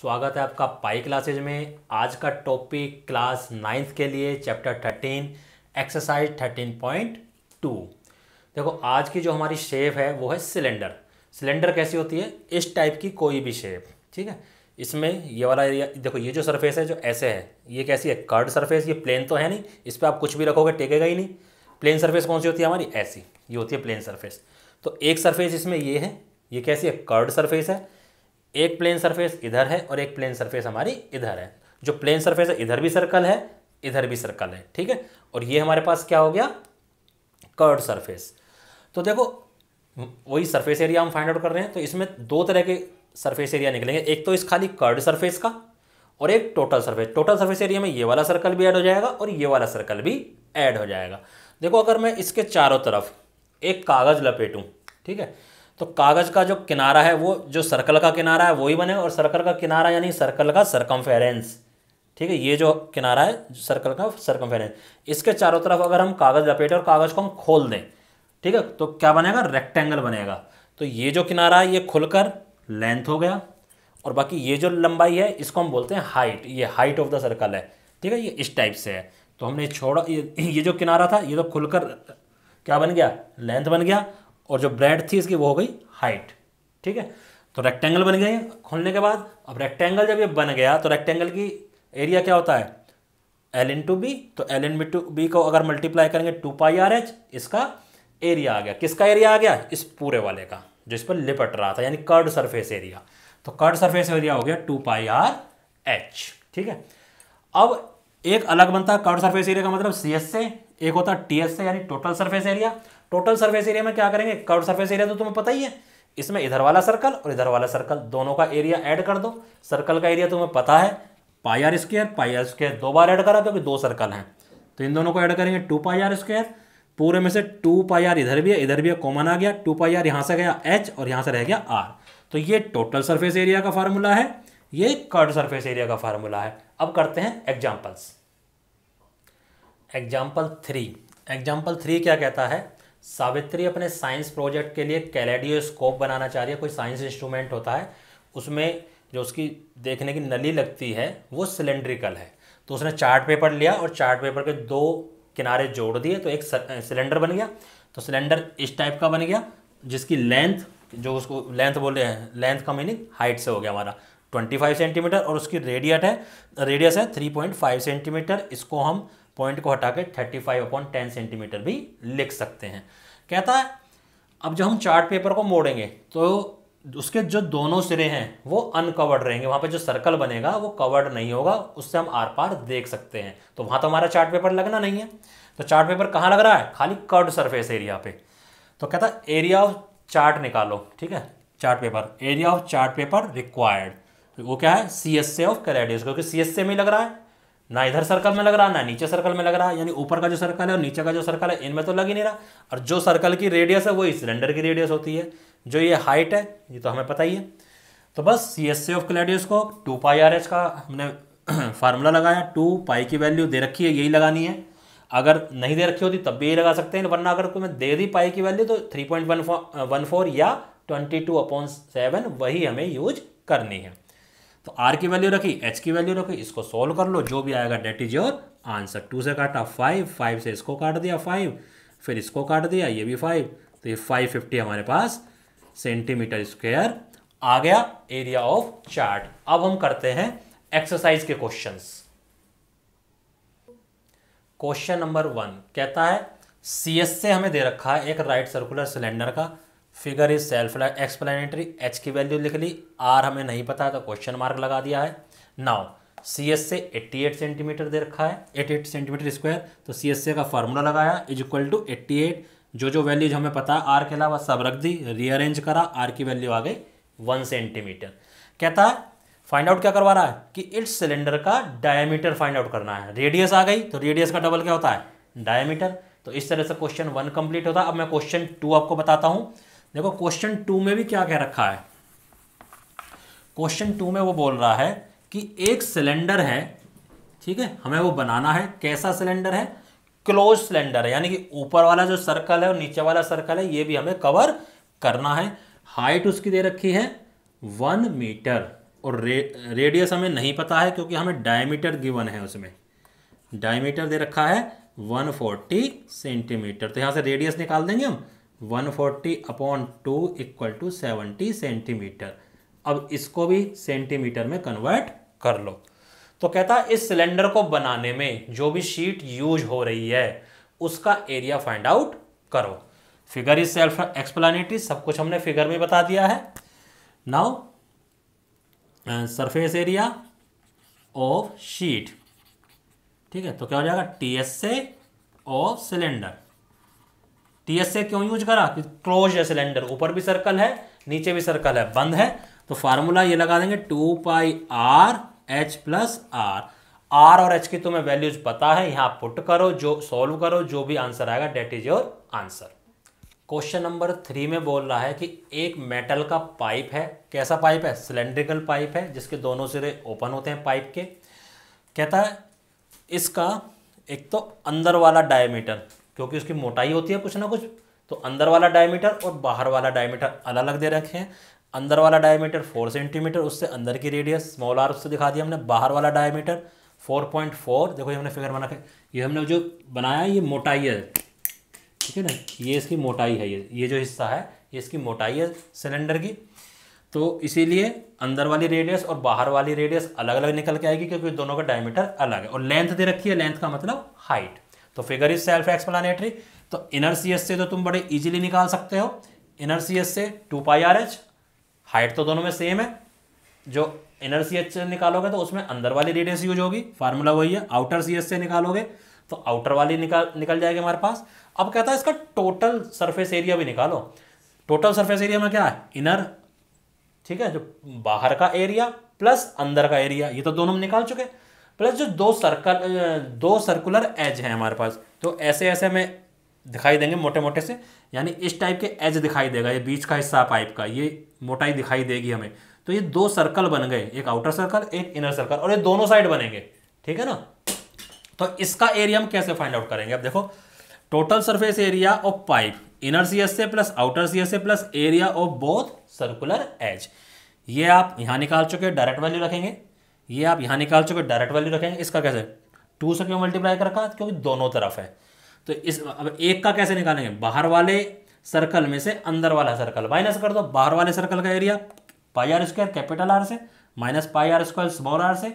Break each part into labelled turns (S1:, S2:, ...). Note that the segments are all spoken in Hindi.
S1: स्वागत है आपका पाई क्लासेज में आज का टॉपिक क्लास नाइन्थ के लिए chapter thirteen exercise thirteen point two देखो आज की जो हमारी शेप है वो है सिलेंडर सिलेंडर कैसी होती है इस टाइप की कोई भी शेप ठीक है इसमें ये वाला एरिया देखो ये जो सरफेस है जो ऐसे है ये कैसी है कर्ड सरफेस ये प्लेन तो है नहीं इस पर आप कुछ भी रखोगे टेकेगा ही नहीं प्लेन सरफेस कौन सी होती है हमारी ऐसी ये होती है प्लेन सरफेस तो एक सरफेस इसमें ये है ये कैसी है कर्ड सरफेस है एक प्लेन सरफेस इधर है और एक प्लेन सरफेस हमारी इधर है जो प्लेन सरफेस है इधर भी सर्कल है इधर भी सर्कल है ठीक है और ये हमारे पास क्या हो गया कर्ड सरफेस तो देखो वही सरफेस एरिया हम फाइंड आउट कर रहे हैं तो इसमें दो तरह के सरफेस एरिया निकलेंगे एक तो इस खाली कर्ड सरफेस का और एक total surface total surface area में ये वाला सर्कल भी ऐड हो जाएगा और ये वाला सर्कल भी ऐड हो जाएगा देखो अगर मैं इसके चारों तरफ एक कागज़ लपेटूँ ठीक है तो कागज़ का जो किनारा है वो जो सर्कल का किनारा है वही बने और सर्कल का किनारा यानी सर्कल का सरकमफेरेंस ठीक है ये जो किनारा है सर्कल का सरकमफेरेंस इसके चारों तरफ अगर हम कागज़ लपेटे और कागज़ को हम खोल दें ठीक है तो क्या बनेगा रेक्टेंगल बनेगा तो ये जो किनारा है ये खुलकर लेंथ हो गया और बाकी ये जो लंबाई है इसको हम बोलते हैं हाइट ये हाइट ऑफ द सर्कल है ठीक है ये इस टाइप से है तो हमने छोड़ा ये ये जो किनारा था ये तो खुलकर क्या बन गया लेंथ बन गया और जो ब्रेड थी इसकी वो हो गई हाइट ठीक है तो रेक्टेंगल बन गए खोलने के बाद अब रेक्टेंगल जब ये बन गया तो रेक्टेंगल की एरिया क्या होता है एल इन टू बी तो L in B two B को अगर मल्टीप्लाई करेंगे टू पाई आर एच इसका एरिया आ गया किसका एरिया आ गया इस पूरे वाले का जो इस पर लिपट रहा था यानी कर्ड सरफेस एरिया तो कर्ड सरफेस एरिया हो गया टू पाई आर एच ठीक है अब एक अलग बनता है कर्ड सरफेस एरिया का मतलब सी एस से एक होता है टी एस से यानी total surface area total surface area में क्या करेंगे कर्व सर्फेस एरिया तो तुम्हें पता ही है इसमें इधर वाला सर्कल और इधर वाला सर्कल दोनों का एरिया ऐड कर दो सर्कल का एरिया तुम्हें पता है pi R square pi R square दो बार ऐड करा क्योंकि दो सर्कल हैं तो इन दोनों को ऐड करेंगे टू पाई आर स्क्वेयर पूरे में से टू पाई आर इधर भी है इधर भी है कॉमन आ गया टू पाई आर यहाँ से गया एच और यहाँ से रह गया आर तो ये टोटल सर्फेस एरिया का फार्मूला है ये कर्ड सर्फेस एरिया का फार्मूला है अब करते हैं examples example three example three क्या कहता है सावित्री अपने साइंस प्रोजेक्ट के लिए कैलेडियोस्कोप बनाना चाह रही है कोई साइंस इंस्ट्रूमेंट होता है उसमें जो उसकी देखने की नली लगती है वो सिलेंड्रिकल है तो उसने चार्ट पेपर लिया और चार्ट पेपर के दो किनारे जोड़ दिए तो एक सिलेंडर बन गया तो सिलेंडर इस टाइप का बन गया जिसकी लेंथ जो उसको लेंथ बोले हैं लेंथ का मीनिंग हाइट से हो गया हमारा 25 सेंटीमीटर और उसकी रेडियट है रेडियस है 3.5 सेंटीमीटर इसको हम पॉइंट को हटा के thirty five upon ten centimetre भी लिख सकते हैं कहता है अब जब हम चार्ट पेपर को मोड़ेंगे तो उसके जो दोनों सिरे हैं वो अनकवर्ड रहेंगे वहाँ पे जो सर्कल बनेगा वो कवर्ड नहीं होगा उससे हम आर पार देख सकते हैं तो वहाँ तो हमारा चार्ट पेपर लगना नहीं है तो चार्ट पेपर कहाँ लग रहा है खाली कर्ड सरफेस एरिया पे तो कहता एरिया ऑफ चार्ट निकालो ठीक है chart paper area of chart paper required वो क्या है सी एस ऑफ कैरेडियस क्योंकि सी एस ए में लग रहा है ना इधर सर्कल में लग रहा ना नीचे सर्कल में लग रहा है यानी ऊपर का जो सर्कल है और नीचे का जो सर्कल है इनमें तो लग ही नहीं रहा और जो सर्कल की रेडियस है वही सिलेंडर की रेडियस होती है जो ये हाइट है ये तो हमें पता ही है तो बस सी एस सी ऑफ क्लेडियस को टू पाई आर एच का हमने फार्मूला लगाया टू पाई की वैल्यू दे रखी है यही लगानी है अगर नहीं दे रखी होती तब भी यही लगा सकते हैं वरना अगर कोई दे दी पाई की वैल्यू तो थ्री पॉइंट वन फोर या ट्वेंटी टू अपॉन सेवन वही हमें यूज करनी है तो आर की वैल्यू रखी एच की वैल्यू रखी इसको सोल्व कर लो जो भी आएगा that is your answer two से काटा फाइव फाइव से इसको काट दिया फाइव फिर इसको काट दिया ये भी फाइव तो ये फाइव फिफ्टी हमारे पास सेंटीमीटर स्क्वेयर आ गया एरिया ऑफ चार्ट अब हम करते हैं एक्सरसाइज के क्वेश्चंस क्वेश्चन नंबर वन कहता है सीएस से हमें दे रखा है एक राइट सर्कुलर सिलेंडर का figure is self explanatory H की वैल्यू लिख ली आर हमें नहीं पता तो क्वेश्चन मार्क लगा दिया है नाउ सी एस से एट्टी एट सेंटीमीटर दे रखा है एट्टी एट सेंटीमीटर स्क्वायर तो सी एस से का फॉर्मूला लगाया is equal to eighty eight जो जो वैल्यूज हमें पता है आर के अलावा सब रख दी रीअरेंज करा आर की वैल्यू आ गई वन सेंटीमीटर कहता है फाइंड आउट क्या करवा रहा है कि इट्स सिलेंडर का डायमीटर फाइंड आउट करना है रेडियस आ गई तो रेडियस का डबल क्या होता है डायमीटर तो इस तरह से क्वेश्चन वन कंप्लीट होता है अब मैं क्वेश्चन टू आपको बताता हूँ देखो क्वेश्चन टू में भी क्या कह रखा है क्वेश्चन टू में वो बोल रहा है कि एक सिलेंडर है ठीक है हमें वो बनाना है कैसा सिलेंडर है क्लोज सिलेंडर है यानी कि ऊपर वाला जो सर्कल है और नीचे वाला सर्कल है ये भी हमें कवर करना है हाइट उसकी दे रखी है वन मीटर और रे, रेडियस हमें नहीं पता है क्योंकि हमें डायमीटर गिवन है उसमें डायमीटर दे रखा है 140 सेंटीमीटर तो यहाँ से रेडियस निकाल देंगे हम one forty upon two equal to seventy centimetre अब इसको भी सेंटीमीटर में कन्वर्ट कर लो तो कहता इस सिलेंडर को बनाने में जो भी शीट यूज हो रही है उसका एरिया फाइंड आउट करो फिगर इज सेल्फ एक्सप्लानिटी सब कुछ हमने फिगर में बता दिया है now surface area of sheet ठीक है तो क्या हो जाएगा T S A of cylinder TSA क्यों यूज करा कि क्लोज है सिलेंडर ऊपर भी सर्कल है नीचे भी सर्कल है बंद है तो फार्मूला ये लगा देंगे two pi R H plus R R और एच की तुम्हें वैल्यूज पता है यहां पुट करो जो सॉल्व करो जो भी आंसर आएगा that is your answer question number three में बोल रहा है कि एक मेटल का पाइप है कैसा पाइप है सिलेंड्रिकल पाइप है जिसके दोनों सिरे ओपन होते हैं पाइप के कहता है इसका एक तो अंदर वाला डायमीटर क्योंकि उसकी मोटाई होती है कुछ ना कुछ तो अंदर वाला डायमीटर और बाहर वाला डायमीटर अलग अलग दे रखे हैं अंदर वाला डायमीटर फोर सेंटीमीटर उससे अंदर की रेडियस स्मॉल आर उससे दिखा दिया हमने बाहर वाला डायमीटर फोर पॉइंट फोर देखो ये हमने फिगर बना के ये हमने जो बनाया ये मोटाई है ठीक है ना ये इसकी मोटाई है ये ये जो हिस्सा है ये इसकी मोटाई है सिलेंडर की तो इसीलिए अंदर वाली रेडियस और बाहर वाली रेडियस अलग अलग निकल के आएगी क्योंकि दोनों का डायमीटर अलग है और लेंथ दे रखी है लेंथ का मतलब हाइट तो फिगर इज सेल्फ एक्सप्लानेटरी तो इनर सी एस से तो तुम बड़े इजीली निकाल सकते हो इनर सी एस से two pi R H height तो दोनों में सेम है जो इनर सी एच निकालोगे तो उसमें अंदर वाली रेडियस यूज होगी फार्मूला वही है आउटर सी से निकालोगे तो आउटर वाली निकाल निकल जाएगी हमारे पास अब कहता है इसका टोटल सरफेस एरिया भी निकालो टोटल सरफेस एरिया में क्या है इनर ठीक है जो बाहर का एरिया प्लस अंदर का एरिया ये तो दोनों में निकाल चुके प्लस जो दो सर्कल दो सर्कुलर एज हैं हमारे पास तो ऐसे ऐसे हमें दिखाई देंगे मोटे मोटे से यानी इस टाइप के एज दिखाई देगा ये बीच का हिस्सा पाइप का ये मोटाई दिखाई देगी हमें तो ये दो सर्कल बन गए एक आउटर सर्कल एक इनर सर्कल और ये दोनों साइड बनेंगे ठीक है ना तो इसका एरिया हम कैसे फाइंड आउट करेंगे अब देखो total surface area of pipe inner C S से प्लस आउटर सी एस से plus area of both circular edge ये आप यहाँ निकाल चुके डायरेक्ट वैल्यू रखेंगे ये आप यहाँ निकाल चुके डायरेक्ट वैल्यू रखेंगे इसका कैसे टू से क्यों मल्टीप्लाई कर रखा क्योंकि दोनों तरफ है तो इस अब एक का कैसे निकालेंगे बाहर वाले सर्कल में से अंदर वाला सर्कल माइनस कर दो बाहर वाले सर्कल का area pi R square capital R से minus pi R square small R से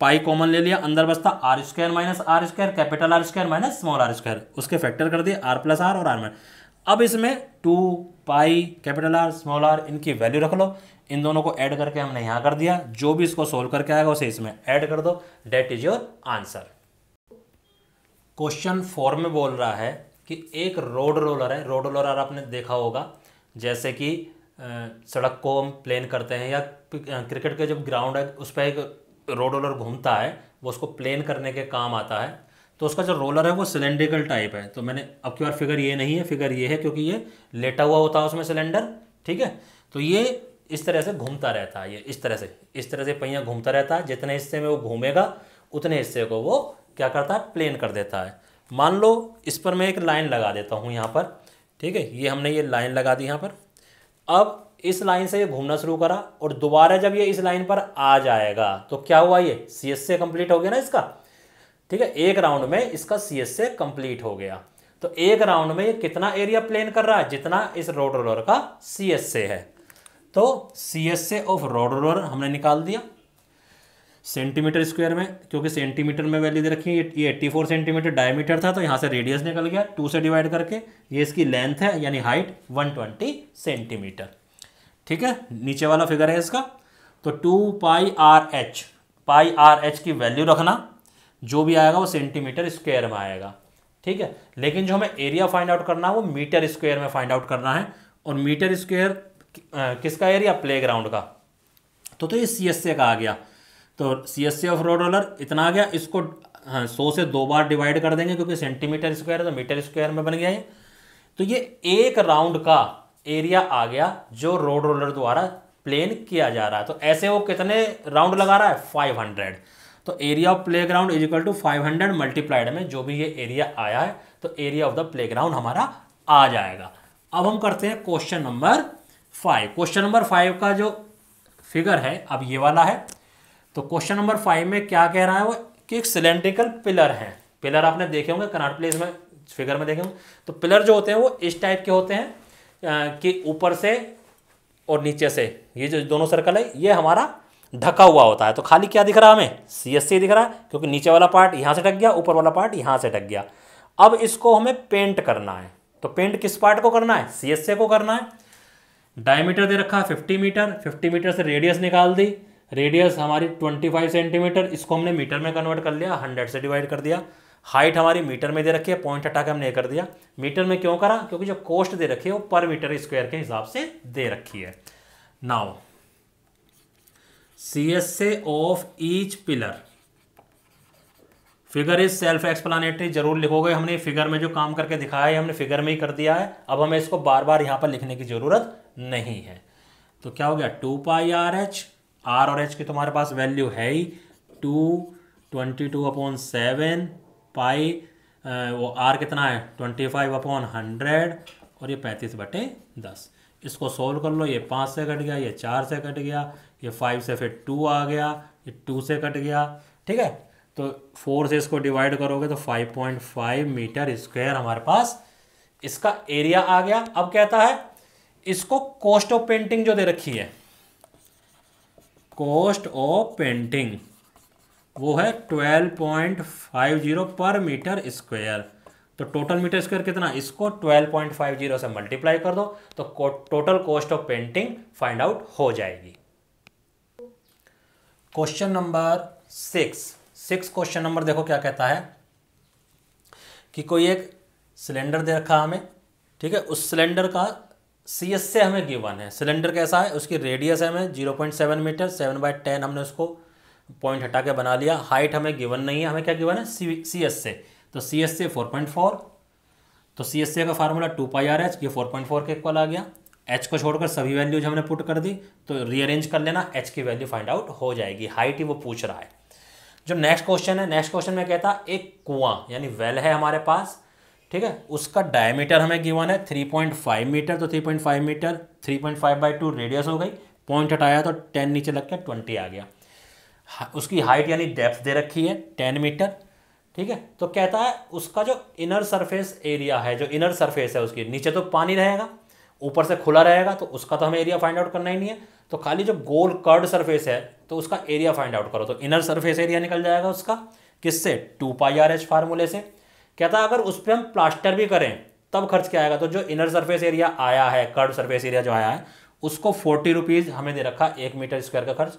S1: पाई कॉमन ले लिया अंदर बसता R square minus R square capital R square minus small R square उसके फैक्टर कर दिए आर प्लस आर और आर माइनस अब इसमें two pi capital R small R इनकी वैल्यू रख लो इन दोनों को ऐड करके हमने यहाँ कर दिया जो भी इसको सोल्व करके आएगा उसे इसमें ऐड कर दो that is your answer question four में बोल रहा है कि एक रोड रोलर है रोड रोलर आपने देखा होगा जैसे कि सड़क को हम प्लेन करते हैं या क्रिकेट का जब ग्राउंड है उस पर एक रोड रोलर घूमता है वो उसको प्लेन करने के काम आता है तो उसका जो रोलर है वो सिलेंड्रिकल टाइप है तो मैंने अब की बार फिगर ये नहीं है फिगर ये है क्योंकि ये लेटा हुआ होता है उसमें सिलेंडर ठीक है तो ये इस तरह से घूमता रहता है ये इस तरह से इस तरह से पहिया घूमता रहता है जितने हिस्से में वो घूमेगा उतने हिस्से को वो क्या करता है प्लेन कर देता है मान लो इस पर मैं एक लाइन लगा देता हूँ यहाँ पर ठीक है ये हमने ये लाइन लगा दी यहाँ पर अब इस लाइन से ये घूमना शुरू करा और दोबारा जब ये इस लाइन पर आ जाएगा तो क्या हुआ ये सी एस से कंप्लीट हो गया ना इसका ठीक है एक राउंड में इसका सी एस से कंप्लीट हो गया तो एक राउंड में ये कितना एरिया प्लेन कर रहा है जितना इस रोड रोलर का सी एस से है तो सी एस ए ऑफ रोडोर हमने निकाल दिया सेंटीमीटर स्क्वायर में क्योंकि सेंटीमीटर में वैल्यू दे रखी है ये एट्टी फोर सेंटीमीटर डायमीटर था तो यहाँ से रेडियस निकल गया टू से डिवाइड करके ये इसकी लेंथ है यानी हाइट वन ट्वेंटी सेंटीमीटर ठीक है नीचे वाला फिगर है इसका तो two pi R H pi R H की वैल्यू रखना जो भी आएगा वो सेंटीमीटर स्क्वेयर में आएगा ठीक है लेकिन जो हमें एरिया फाइंड आउट करना है वो मीटर स्क्वेयर में फाइंड आउट करना है और मीटर स्क्वेयर किसका एरिया प्ले ग्राउंड का तो तो ये सी एस ए का आ गया तो C S A of road roller इतना आ गया इसको हाँ, सौ से दो बार डिवाइड कर देंगे क्योंकि सेंटीमीटर स्क्वायर है तो मीटर स्क्वायर में बन गया ये तो ये एक राउंड का एरिया आ गया जो रोड रोलर द्वारा प्लेन किया जा रहा है तो ऐसे वो कितने राउंड लगा रहा है फाइव तो area of playground is equal to five hundred multiplied में जो भी ये एरिया आया है तो area of the playground हमारा आ जाएगा अब हम करते हैं question number five question number five का जो फिगर है अब ये वाला है तो क्वेश्चन नंबर फाइव में क्या कह रहा है वो कि एक सिलेंड्रिकल पिलर है पिलर आपने देखे होंगे कनाट प्लेस में फिगर में देखे होंगे तो पिलर जो होते हैं वो इस टाइप के होते हैं कि ऊपर से और नीचे से ये जो दोनों सर्कल है ये हमारा ढका हुआ होता है तो खाली क्या दिख रहा है हमें सी एस सी दिख रहा है क्योंकि नीचे वाला पार्ट यहाँ से ढक गया ऊपर वाला पार्ट यहाँ से ढक गया अब इसको हमें पेंट करना है तो पेंट किस पार्ट को करना है सी एस सी को करना है डायमीटर दे रखा है फिफ्टी मीटर फिफ्टी मीटर से रेडियस निकाल दी रेडियस हमारी ट्वेंटी फाइव सेंटीमीटर इसको हमने मीटर में कन्वर्ट कर लिया हंड्रेड से डिवाइड कर दिया हाइट हमारी मीटर में दे रखी है पॉइंट हटा के हमने कर दिया मीटर में क्यों करा क्योंकि जो कोस्ट दे रखी है वो पर मीटर स्क्वायर के हिसाब से दे रखी है now C S F of each pillar figure is self explanatory जरूर लिखोगे हमने फिगर में जो काम करके दिखाया है हमने फिगर में ही कर दिया है अब हमें इसको बार बार यहाँ पर लिखने की जरूरत नहीं है तो क्या हो गया two pi R H R और एच की तुम्हारे पास वैल्यू है ही two twenty two upon seven pi वो आर कितना है ट्वेंटी फाइव अपॉन हंड्रेड और ये पैंतीस बटे दस इसको सोल्व कर लो ये पाँच से कट गया ये चार से कट गया ये फाइव से फिर टू आ गया ये टू से कट गया ठीक है तो फोर से इसको डिवाइड करोगे तो five point five metre square हमारे पास इसका एरिया आ गया अब कहता है इसको कॉस्ट ऑफ पेंटिंग जो दे रखी है कॉस्ट ऑफ पेंटिंग वो है twelve point five zero per metre square तो टोटल मीटर स्क्वायर कितना इसको ट्वेल्व पॉइंट फाइव जीरो से मल्टीप्लाई कर दो तो total cost of painting find out हो जाएगी question number six six question number देखो क्या कहता है कि कोई एक सिलेंडर दे रखा हमें ठीक है उस सिलेंडर का सी एस से हमें गिवन है सिलेंडर कैसा है उसकी रेडियस है हमें zero point seven metre seven by ten हमने उसको पॉइंट हटा के बना लिया हाइट हमें गिवन नहीं है हमें क्या गिवन है सी सी एस से तो सी एस से फोर पॉइंट फोर तो सी एस से का formula two pi R H ये फोर पॉइंट फोर के इक्वल आ गया एच को छोड़कर सभी वैल्यूज हमने पुट कर दी तो रीअरेंज कर लेना एच की वैल्यू फाइंड आउट हो जाएगी हाइट ही वो पूछ रहा है जो नेक्स्ट क्वेश्चन है नेक्स्ट क्वेश्चन में कहता एक कुआं यानी वेल है हमारे पास ठीक है उसका डायमीटर हमें गिवन है 3.5 मीटर तो 3.5 metre 3.5 point five by two radius हो गई पॉइंट हटाया तो 10 नीचे लग के 20 आ गया उसकी हाइट यानी डेप्थ दे रखी है 10 मीटर ठीक है तो कहता है उसका जो इनर सरफेस एरिया है जो इनर सरफेस है उसकी नीचे तो पानी रहेगा ऊपर से खुला रहेगा तो उसका तो हमें एरिया फाइंड आउट करना ही नहीं है तो खाली जो गोल कर्ड सरफेस है तो उसका एरिया फाइंड आउट करो तो इनर सरफेस एरिया निकल जाएगा उसका किससे टू पाई आर एच फार्मूले से कहता है अगर उस पर हम प्लास्टर भी करें तब खर्च क्या आएगा तो जो इनर सरफेस एरिया आया है कर्व सरफेस एरिया जो आया है उसको फोर्टी रुपीज़ हमें दे रखा एक मीटर स्क्वायर का खर्च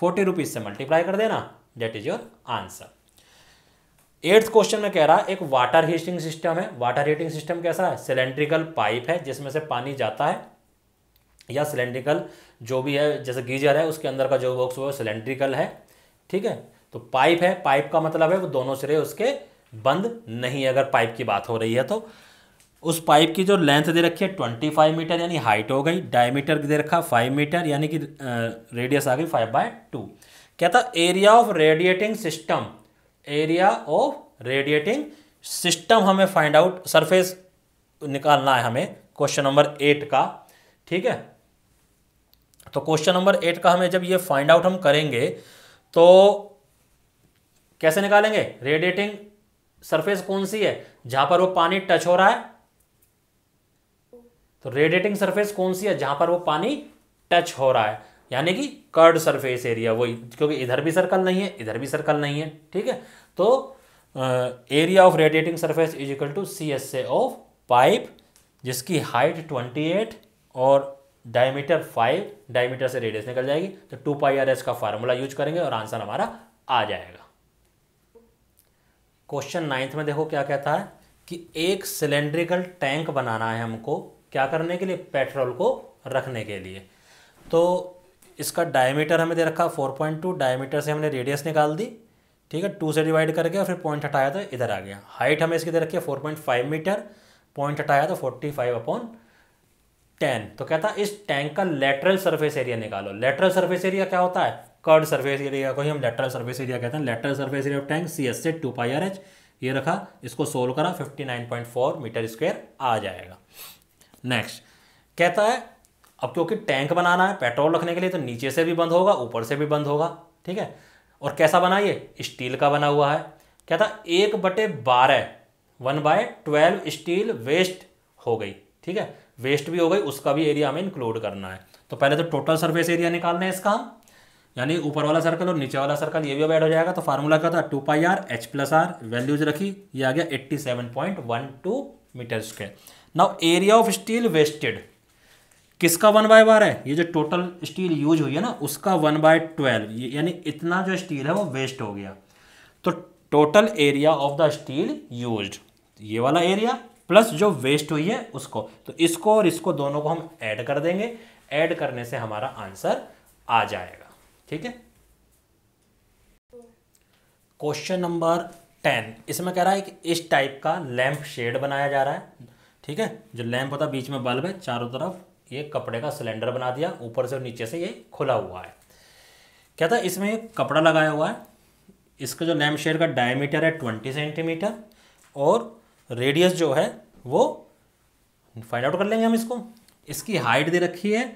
S1: फोर्टी रुपीज़ से मल्टीप्लाई कर देना that is your answer eighth question में कह रहा है एक वाटर हीटिंग सिस्टम है वाटर हीटिंग सिस्टम कैसा है सिलेंड्रिकल पाइप है जिसमें से पानी जाता है या सिलेंड्रिकल जो भी है जैसे गीजर है उसके अंदर का जो बॉक्स वो सिलेंड्रिकल है ठीक है तो पाइप है पाइप का मतलब है वो दोनों सिरे उसके बंद नहीं है अगर पाइप की बात हो रही है तो उस पाइप की जो लेंथ दे रखी है ट्वेंटी फाइव मीटर यानी हाइट हो गई डायमीटर दे रखा फाइव मीटर यानी कि रेडियस आ गई फाइव बाय टू क्या था area of radiating system area of radiating system हमें फाइंड आउट सरफेस निकालना है हमें क्वेश्चन नंबर एट का ठीक है तो क्वेश्चन नंबर एट का हमें जब ये फाइंड आउट हम करेंगे तो कैसे निकालेंगे रेडिएटिंग सरफेस कौन सी है जहां पर वो पानी टच हो रहा है तो रेडिएटिंग सरफेस कौन सी है जहां पर वो पानी टच हो रहा है यानी कि कर्ड सरफेस एरिया वही क्योंकि इधर भी सर्कल नहीं है इधर भी सर्कल नहीं है ठीक है तो area of radiating surface is equal to C S A of pipe जिसकी हाइट ट्वेंटी एट और डायमीटर फाइव डायमीटर से रेडियस निकल जाएगी तो टू पाई आर एस का फार्मूला यूज करेंगे और आंसर हमारा आ जाएगा क्वेश्चन नाइन्थ में देखो क्या कहता है कि एक सिलेंड्रिकल टैंक बनाना है हमको क्या करने के लिए पेट्रोल को रखने के लिए तो इसका डायमीटर हमें दे रखा फोर पॉइंट टू डायमीटर से हमने रेडियस निकाल दी ठीक है टू से डिवाइड करके और फिर पॉइंट हटाया तो इधर आ गया हाइट हमें इसकी दे रखी है four point five metre point हटाया तो फोर्टी फाइव अपॉन टेन तो कहता इस टैंक का लेटरल सरफेस एरिया निकालो लेटरल सरफेस एरिया क्या होता है कर्ड सर्फेस एरिया को ही हम लेटरल सर्फेस एरिया कहते हैं lateral surface area of tank C S से टू पाई आर एच ये रखा इसको सोल्व करा 59.4 मीटर स्क्वायर आ जाएगा नेक्स्ट कहता है अब क्योंकि टैंक बनाना है पेट्रोल रखने के लिए तो नीचे से भी बंद होगा ऊपर से भी बंद होगा ठीक है और कैसा बना ये स्टील का बना हुआ है कहता एक बटे बारह one by twelve steel waste हो गई ठीक है वेस्ट भी हो गई उसका भी एरिया हमें इंक्लूड करना है तो पहले तो टोटल सर्फेस एरिया निकालना है इसका हम यानी ऊपर वाला सर्कल और नीचे वाला सर्कल ये भी अब ऐड हो जाएगा तो फार्मूला क्या था two pi R H plus R values रखी ये आ गया eighty seven point one two metre square now area of steel wasted किसका वन बाय बार है ये जो टोटल स्टील यूज हुई है ना उसका वन बाय ट्वेल्व यानी इतना जो स्टील है वो वेस्ट हो गया तो total area of the steel use ये वाला एरिया प्लस जो वेस्ट हुई है उसको तो इसको और इसको दोनों को हम ऐड कर देंगे ऐड करने से हमारा आंसर आ जाएगा ठीक है क्वेश्चन नंबर टेन इसमें कह रहा है कि इस टाइप का लैंप शेड बनाया जा रहा है ठीक है जो लैंप होता है बीच में बल्ब है चारों तरफ ये कपड़े का सिलेंडर बना दिया ऊपर से और नीचे से ये खुला हुआ है क्या था इसमें एक कपड़ा लगाया हुआ है इसका जो लैंप शेड का डायमीटर है ट्वेंटी सेंटीमीटर और रेडियस जो है वो फाइंड आउट कर लेंगे हम इसको इसकी हाइट दे रखी है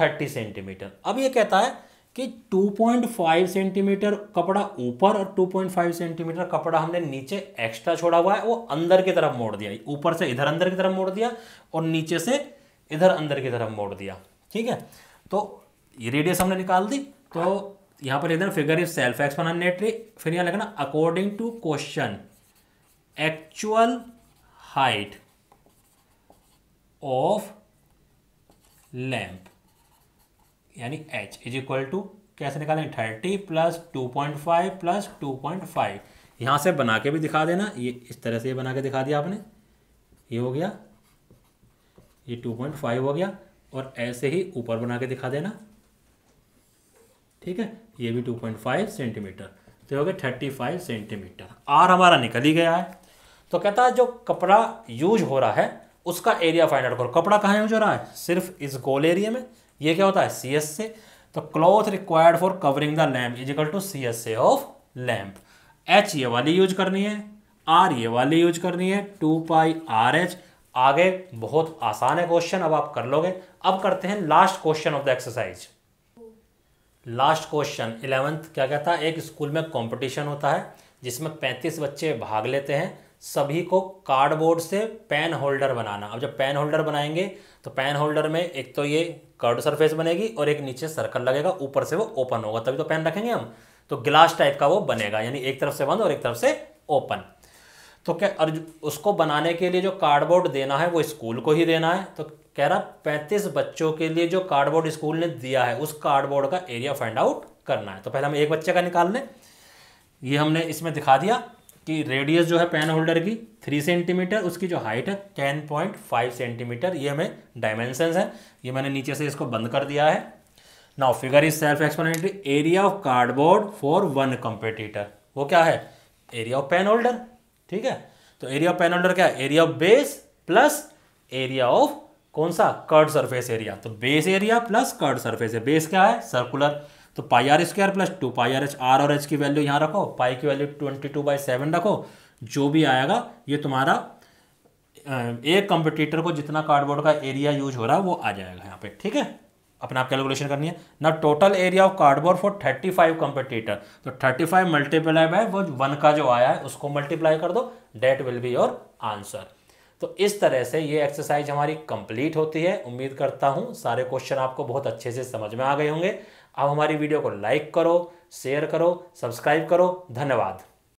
S1: थर्टी सेंटीमीटर अब ये कहता है कि 2.5 सेंटीमीटर कपड़ा ऊपर और 2.5 सेंटीमीटर कपड़ा हमने नीचे एक्स्ट्रा छोड़ा हुआ है वो अंदर की तरफ मोड़ दिया ऊपर से इधर अंदर की तरफ मोड़ दिया और नीचे से इधर अंदर की तरफ मोड़ दिया ठीक है तो ये रेडियस हमने निकाल दी तो यहाँ पर इधर figure is self ex explanatory फिर यहाँ लिखना according to question actual height of lamp यानी एच इज इक्वल टू कैसे निकालें thirty plus two point five plus two point five यहाँ से बना के भी दिखा देना ये इस तरह से ये बना के दिखा दिया आपने ये हो गया ये टू पॉइंट फाइव हो गया और ऐसे ही ऊपर बना के दिखा देना ठीक है ये भी टू पॉइंट फाइव सेंटीमीटर तो हो गया थर्टी फाइव सेंटीमीटर आर हमारा निकल ही गया है तो कहता है जो कपड़ा यूज हो रहा है उसका एरिया फाइंड आउट करो कपड़ा कहाँ यूज हो रहा है सिर्फ इस गोल एरिया में ये क्या होता है सी एस से तो cloth required for covering the lamp is equal to C S A of lamp H ये वाली यूज करनी है आर ये वाली यूज करनी है टू पाई आर एच आगे बहुत आसान है क्वेश्चन अब आप कर लोगे अब करते हैं last question of the exercise last question eleventh क्या कहता है एक स्कूल में कंपटीशन होता है जिसमें 35 बच्चे भाग लेते हैं सभी को कार्डबोर्ड से पेन होल्डर बनाना अब जब पेन होल्डर बनाएंगे तो पेन होल्डर में एक तो ये कर्ड सरफेस बनेगी और एक नीचे सर्कल लगेगा ऊपर से वो ओपन होगा तभी तो पेन रखेंगे हम तो ग्लास टाइप का वो बनेगा यानी एक तरफ से बंद और एक तरफ से ओपन तो क्या और उसको बनाने के लिए जो कार्डबोर्ड देना है वो स्कूल को ही देना है तो कह रहा पैंतीस बच्चों के लिए जो कार्डबोर्ड स्कूल ने दिया है उस कार्डबोर्ड का एरिया फाइंड आउट करना है तो पहले हम एक बच्चे का निकाल लें ये हमने इसमें दिखा दिया कि रेडियस जो है पेन होल्डर की थ्री सेंटीमीटर उसकी जो हाइट है टेन पॉइंट फाइव सेंटीमीटर ये हमें डायमेंशन है ये मैंने नीचे से इसको बंद कर दिया है now figure is self explanatory area of cardboard for one competitor वो क्या है एरिया ऑफ पेन होल्डर ठीक है तो एरिया ऑफ पेन होल्डर क्या है area of base plus area of कौन सा कर्ड सरफेस एरिया तो base area plus curved surface है बेस क्या है सर्कुलर तो pi R square plus two pi R H R और एच की वैल्यू यहाँ रखो पाई की value twenty two by seven रखो जो भी आएगा ये तुम्हारा एक कंपटीटर को जितना कार्डबोर्ड का एरिया यूज हो रहा है वो आ जाएगा यहाँ पे ठीक है अपने आप कैलकुलेशन करनी है ना total area of cardboard for thirty five competitor तो थर्टी फाइव मल्टीप्लाई बाय वो वन का जो आया है उसको मल्टीप्लाई कर दो that will be your answer तो इस तरह से ये एक्सरसाइज हमारी कंप्लीट होती है उम्मीद करता हूँ सारे क्वेश्चन आपको बहुत अच्छे से समझ में आ गए होंगे आप हमारी वीडियो को लाइक करो शेयर करो सब्सक्राइब करो धन्यवाद